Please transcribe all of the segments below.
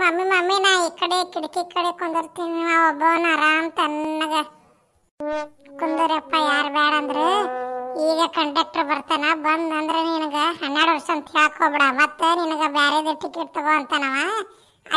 mummy mummy ನಾ ಈ ಕಡೆ ಕಿಟಕಿ ಕಡೆ ಕುಂದಿರ್ತೀನಿ ನಾ ಒಬ್ಬನ ಆರಾಮ್ ತನ್ನಗ ಕುಂದರಪ್ಪ ಯಾರು ಬೇಡ ಅಂದ್ರೆ ಈಗ ಕಂಡಕ್ಟರ್ ಬರ್ತಾನ ಬಂದ್ ಅಂದ್ರೆ ನಿನಗ ಹನ್ನೆರಡು ವರ್ಷ ಅಂತ ಹೇಳ್ಕೊಬಿಡ ಮತ್ತೆ ನಿನಗ ಬೇರೆ ಟಿಕೆಟ್ ತಗೋ ಅಂತಾನವ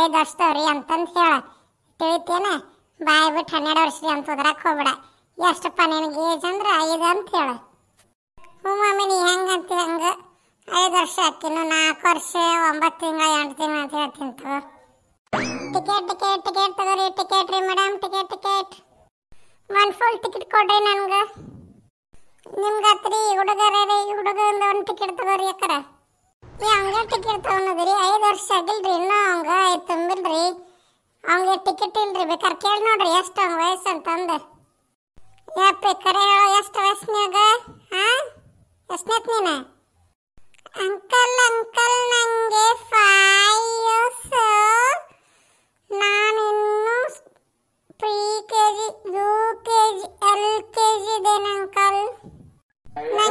ಐದು ವರ್ಷದವ್ರಿ ಅಂತಂದು ಹೇಳ ತಿಳಿತೇನ ಬಾಯ್ ಬಿಟ್ಟು ಹನ್ನೆರಡು ವರ್ಷ ಅಂತ ಓದ್ರಕ್ ಹೋಗ್ಬಿಡ ಎಷ್ಟಪ್ಪ ನಿನಗೆ ಏಜ್ ಅಂದ್ರೆ ಐದು ಅಂತ ಹೇಳ ಹ್ಞೂ ಮಮ್ಮಿ ನೀ ಅಂತೀವಿ ಹಂಗೆ ಐದು ವರ್ಷ ಆಗ್ತೀನಿ ನಾಲ್ಕು ವರ್ಷ ಒಂಬತ್ತು ತಿಂಗಳು ಎಂಟು ತಿಂಗಳು ಅಂತ ಹೇಳ್ತೀನಿ ತಗೋ ಟಿಕೆಟ್ ಟಿಕೆಟ್ ಟಿಕೆಟ್ ತಗೋರಿ ಟಿಕೆಟ್ ರೀ ಮೇಡಮ್ ಟಿಕೆಟ್ ಟಿಕೆಟ್ ಒಂದು ಫುಲ್ ಟಿಕೆಟ್ ಕೊಡ್ರಿ ನನ್ಗೆ ನಿಮ್ಗೆ ಹತ್ರಿ ಹುಡುಗರೇ ರೀ ಹುಡುಗಂದ ಒಂದು ಟಿಕೆಟ್ ತಗೋರಿ ಯಾಕರ ಈ ಹಂಗೆ ಟಿಕೆಟ್ ತಗೊಂಡದ್ರಿ ಐದು ವರ್ಷ ಆಗಿಲ್ರಿ ಇನ್ನೂ ಹಂಗೆ ಐದು ತುಂಬಿಲ್ರಿ ಅವ್ನಿಗೆ ಟಿಕೆಟ್ ಇಲ್ರಿ ಬೇಕಾದ್ರೆ ಕೇಳಿ ನೋಡ್ರಿ ಎಷ್ಟು ಅವ್ನ ವಯಸ್ಸು ಅಂತಂದು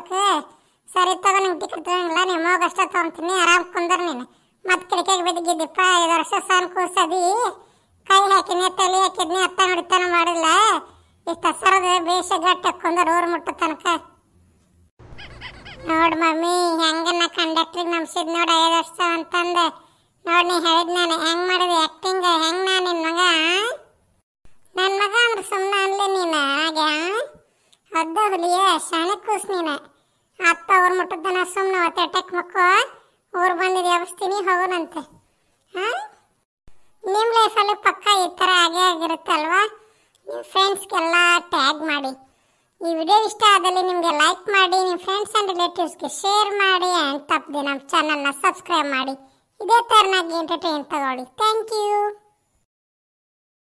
ಕೊಟ್ರಿ ಸರಿ ತಗೋ ನಿಂಗೆ ಟಿಕೆಟ್ ತಗೊಂಗಿಲ್ಲ ನಿಮ್ಮ ಹೋಗಿ ಅಷ್ಟೇ ತೊಗೊಂತೀನಿ ಆರಾಮ್ ಕುಂದ್ರ ನೀನು ಮತ್ತೆ ಕಿಟಕಿಗೆ ಬಿದ್ದಿದ್ದಿಪ್ಪ ಐದು ವರ್ಷ ಸಾನ್ ಕೂಸದಿ ಕೈ ಹಾಕಿನಿ ತಲೆ ಹಾಕಿದ್ನಿ ಅತ್ತ ನುಡಿತನ ಮಾಡಿಲ್ಲ ಇಷ್ಟು ಸರದ ಬೇಷ ಗಟ್ಟ ಕುಂದ್ರ ಊರು ಮುಟ್ಟ ತನಕ ನೋಡ್ ಮಮ್ಮಿ ಹೆಂಗನ್ನ ಕಂಡಕ್ಟ್ರಿಗೆ ನಮ್ಸಿದ್ ನೋಡ ಐದು ವರ್ಷ ಅಂತಂದು ನೋಡಿ ನೀ ಹೇಳಿದ್ ನಾನು ಹೆಂಗೆ ಮಾಡಿದೆ ಆ್ಯಕ್ಟಿಂಗ್ ಹೆಂಗೆ ನಾನು ನಿನ್ನ ಮಗ ಮನೆಗೆ ಕೂಸ್ ಅತ್ತ ಅವ್ರ ಮುಟ್ಟದನ ಸುಮ್ಮನೆ ಹೊತ್ತೆ ಅಟ್ಯಾಕ್ ಮಕ್ಕೋ ಊರು ಬಂದಿದ್ದು ಎಬ್ಸ್ತೀನಿ ಹೋಗೋಣಂತೆ ಹಾಂ ನಿಮ್ಮ ಲೈಫಲ್ಲಿ ಪಕ್ಕ ಈ ಥರ ಆಗೇ ಆಗಿರುತ್ತೆ ನಿಮ್ಮ ಫ್ರೆಂಡ್ಸ್ಗೆಲ್ಲ ಟ್ಯಾಗ್ ಮಾಡಿ ಈ ವಿಡಿಯೋ ಇಷ್ಟ ಆದಲ್ಲಿ ನಿಮಗೆ ಲೈಕ್ ಮಾಡಿ ನಿಮ್ಮ ಫ್ರೆಂಡ್ಸ್ ಆ್ಯಂಡ್ ರಿಲೇಟಿವ್ಸ್ಗೆ ಶೇರ್ ಮಾಡಿ ಆ್ಯಂಡ್ ತಪ್ಪದೆ ನಮ್ಮ ಚಾನಲ್ನ ಸಬ್ಸ್ಕ್ರೈಬ್ ಮಾಡಿ ಇದೇ ಥರನಾಗಿ ಎಂಟರ್ಟೈನ್ ತಗೊಳ್ಳಿ ಥ್ಯಾಂಕ್ ಯು